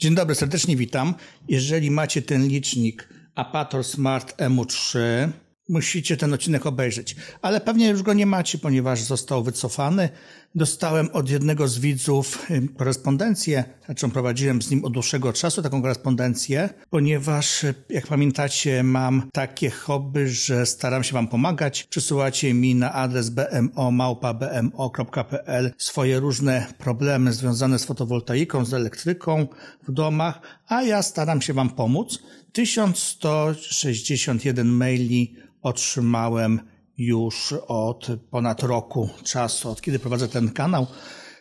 Dzień dobry, serdecznie witam. Jeżeli macie ten licznik Apator Smart EMU 3, musicie ten odcinek obejrzeć. Ale pewnie już go nie macie, ponieważ został wycofany. Dostałem od jednego z widzów korespondencję, znaczy prowadziłem z nim od dłuższego czasu taką korespondencję, ponieważ e, jak pamiętacie, mam takie hobby, że staram się wam pomagać. Przysyłacie mi na adres bmo.bmo.pl swoje różne problemy związane z fotowoltaiką, z elektryką w domach, a ja staram się wam pomóc. 1161 maili otrzymałem już od ponad roku czasu, od kiedy prowadzę ten kanał.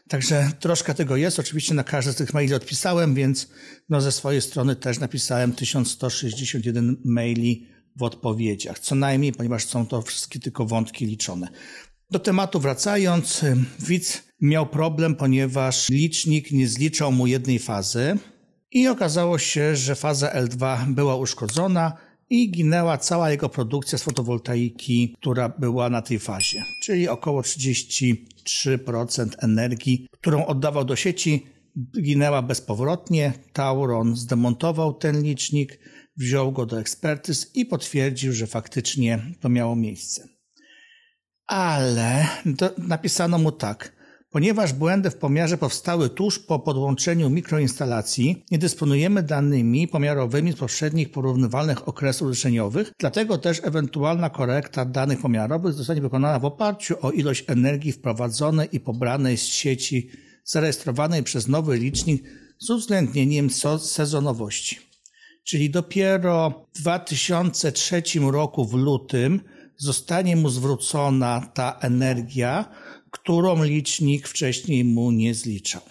Także troszkę tego jest. Oczywiście na każdy z tych maili odpisałem, więc no ze swojej strony też napisałem 1161 maili w odpowiedziach. Co najmniej, ponieważ są to wszystkie tylko wątki liczone. Do tematu wracając, widz miał problem, ponieważ licznik nie zliczał mu jednej fazy. I okazało się, że faza L2 była uszkodzona i ginęła cała jego produkcja z fotowoltaiki, która była na tej fazie, czyli około 33% energii, którą oddawał do sieci, ginęła bezpowrotnie. Tauron zdemontował ten licznik, wziął go do ekspertyz i potwierdził, że faktycznie to miało miejsce. Ale do, napisano mu tak – Ponieważ błędy w pomiarze powstały tuż po podłączeniu mikroinstalacji, nie dysponujemy danymi pomiarowymi z poprzednich porównywalnych okresów liczeniowych, dlatego też ewentualna korekta danych pomiarowych zostanie wykonana w oparciu o ilość energii wprowadzonej i pobranej z sieci zarejestrowanej przez nowy licznik z uwzględnieniem sezonowości. Czyli dopiero w 2003 roku w lutym zostanie mu zwrócona ta energia, którą licznik wcześniej mu nie zliczał.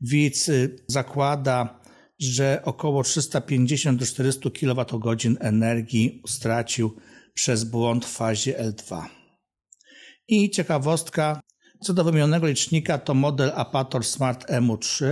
Widz y, zakłada, że około 350 do 400 kWh energii stracił przez błąd w fazie L2. I ciekawostka, co do wymienionego licznika to model Apator Smart EMU3.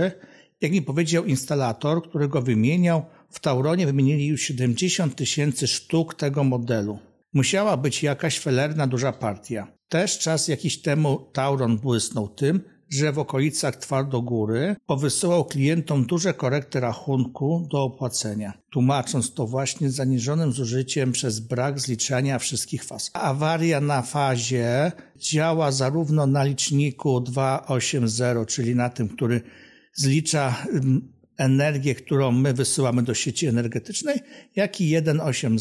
Jak mi powiedział instalator, którego wymieniał, w Tauronie wymienili już 70 tysięcy sztuk tego modelu. Musiała być jakaś felerna duża partia. Też czas jakiś temu Tauron błysnął tym, że w okolicach Twardogóry powysyłał klientom duże korekty rachunku do opłacenia, tłumacząc to właśnie zaniżonym zużyciem przez brak zliczania wszystkich faz. Awaria na fazie działa zarówno na liczniku 280, czyli na tym, który zlicza mm, energię, którą my wysyłamy do sieci energetycznej, jak i 180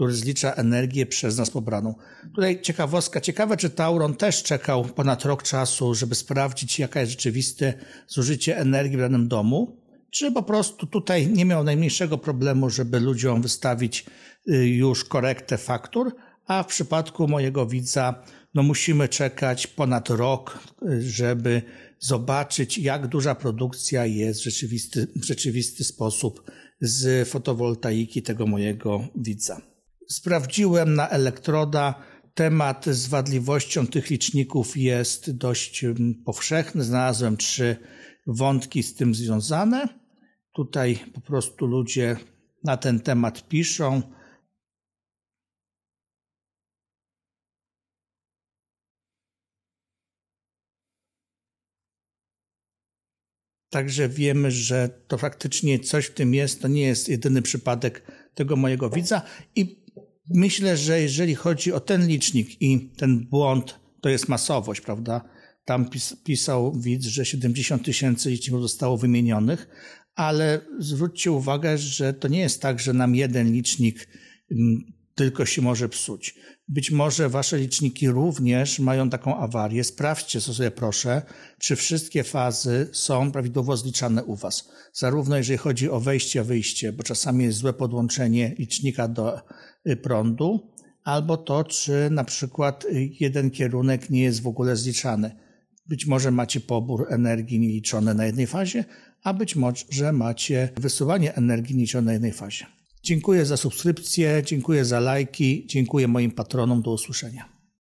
który zlicza energię przez nas pobraną. Tutaj ciekawostka. Ciekawe, czy Tauron też czekał ponad rok czasu, żeby sprawdzić, jaka jest rzeczywiste zużycie energii w danym domu, czy po prostu tutaj nie miał najmniejszego problemu, żeby ludziom wystawić y, już korektę faktur, a w przypadku mojego widza no musimy czekać ponad rok, y, żeby zobaczyć, jak duża produkcja jest w rzeczywisty, w rzeczywisty sposób z fotowoltaiki tego mojego widza. Sprawdziłem na elektroda. Temat z wadliwością tych liczników jest dość mm, powszechny. Znalazłem trzy wątki z tym związane. Tutaj po prostu ludzie na ten temat piszą. Także wiemy, że to faktycznie coś w tym jest. To nie jest jedyny przypadek tego mojego widza. I Myślę, że jeżeli chodzi o ten licznik i ten błąd, to jest masowość, prawda? Tam pis, pisał widz, że 70 tysięcy liczników zostało wymienionych, ale zwróćcie uwagę, że to nie jest tak, że nam jeden licznik mm, tylko się może psuć. Być może wasze liczniki również mają taką awarię. Sprawdźcie sobie proszę, czy wszystkie fazy są prawidłowo zliczane u was. Zarówno jeżeli chodzi o wejście, wyjście, bo czasami jest złe podłączenie licznika do y, prądu, albo to, czy na przykład y, jeden kierunek nie jest w ogóle zliczany. Być może macie pobór energii liczony na jednej fazie, a być może macie wysuwanie energii nieliczone na jednej fazie. Dziękuję za subskrypcję, dziękuję za lajki, dziękuję moim patronom. Do usłyszenia.